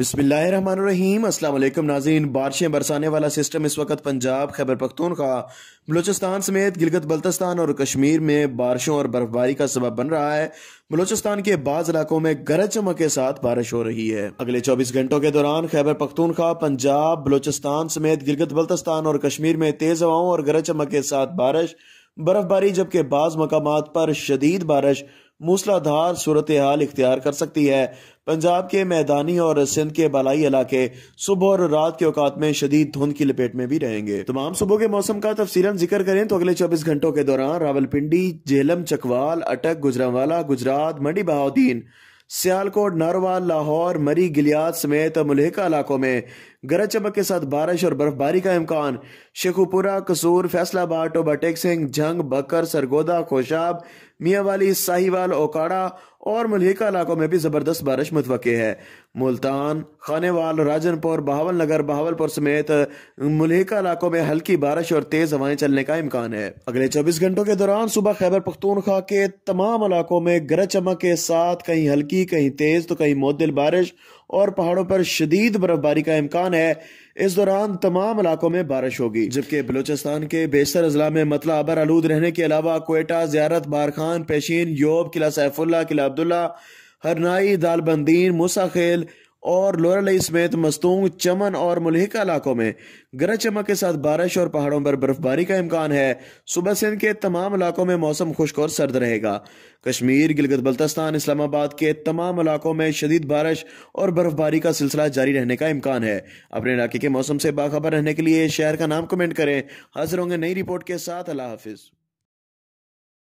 बिसमीम अल्लाम नाजीन बारिशें बरसाने वाला सिस्टम इस वक्त पंजाब खैबर पख्तूनखा बलूचिस्तान समेत गिलगित बल्तिस्तान और कश्मीर में बारिशों और बर्फबारी का सबब बन रहा है बलूचिस्तान के बाज इलाकों में गरज चमक के साथ बारिश हो रही है अगले 24 घंटों के दौरान खैबर पख्तूनखा पंजाब बलूचिस्तान समेत गिलगित बल्तिस्तान और कश्मीर में तेज हवाओं और गरज चमक के साथ बारिश बर्फबारी जबकि बाज मकाम पर शदीद बारिश मूसलाधार सूरत हाल इख्तियार कर सकती है पंजाब के मैदानी और सिंध के बलाई इलाके सुबह और रात के औकात में शदीद धुंध की लपेट में भी रहेंगे तमाम सुबह के मौसम का तफसीला जिक्र करें तो अगले चौबीस घंटों के दौरान रावलपिंडी झेलम चकवाल अटक गुजरावाला गुजरात मंडी बहाउद्दीन सियालकोट नरवाल लाहौर मरी गिलियात समेत मुलहका इलाकों में गरज चमक के साथ बारिश और बर्फबारी का इम्कान शेखुपुरा कसूर फैसलाबाद टोबा टेकसिंग जंग बकर सरगोदा खोशाब मियावाली साहिवाल ओकाड़ा और मलहिका इलाकों में भी ज़बरदस्त बारिश मुतव है मुल्तान खानेवाल राजनपुर बहावल नगर बहावलपुर समेत मलहिका इलाकों में हल्की बारिश और तेज़ हवाएं चलने का इम्कान है अगले चौबीस घंटों के दौरान सुबह खैबर पख्तूनखा के तमाम इलाकों में गरज चमक के साथ कहीं हल्की कहीं तेज़ तो कहीं मोदिल बारिश और पहाड़ों पर शदीद बर्फबारी का इम्कान है इस दौरान तमाम इलाकों में बारिश होगी जबकि बलोचिस्तान के बेसर अजला में मतला अबर आलूद रहने के अलावा कोयटा ज्यारत बारखान पेशीन योब किला सैफुल्ला किला अब्दुल्ला हरनाई दालबंदीन मुसाखेल और लोरलई समेत मस्तूंग चमन और मुलहिका इलाकों में गरज चमक के साथ बारिश और पहाड़ों पर बर्फबारी का इम्कान है सुबह सिंध के तमाम इलाकों में मौसम खुश्क और सर्द रहेगा कश्मीर गिलगत बल्तिस्तान इस्लामाबाद के तमाम इलाकों में शदीद बारिश और बर्फबारी का सिलसिला जारी रहने का इम्कान है अपने इलाके के मौसम से बाखबर रहने के लिए शहर का नाम कमेंट करें हाजिर होंगे नई रिपोर्ट के साथ अल्लाह हाफिज़